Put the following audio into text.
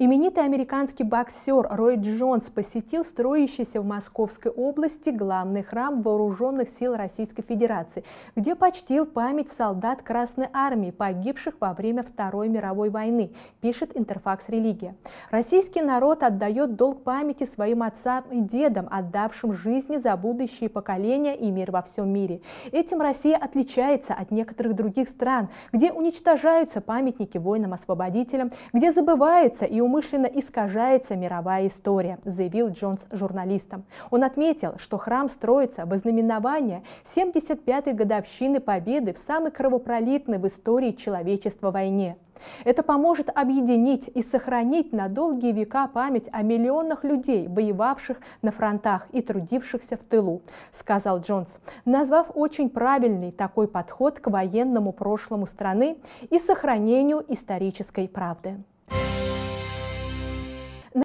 Именитый американский боксер Рой Джонс посетил строящийся в Московской области главный храм Вооруженных сил Российской Федерации, где почтил память солдат Красной Армии, погибших во время Второй мировой войны, пишет Интерфакс «Религия». Российский народ отдает долг памяти своим отцам и дедам, отдавшим жизни за будущие поколения и мир во всем мире. Этим Россия отличается от некоторых других стран, где уничтожаются памятники воинам-освободителям, где забывается и у умышленно искажается мировая история, заявил Джонс журналистам. Он отметил, что храм строится в ознаменование 75-й годовщины победы в самой кровопролитной в истории человечества войне. Это поможет объединить и сохранить на долгие века память о миллионах людей, воевавших на фронтах и трудившихся в тылу, сказал Джонс, назвав очень правильный такой подход к военному прошлому страны и сохранению исторической правды.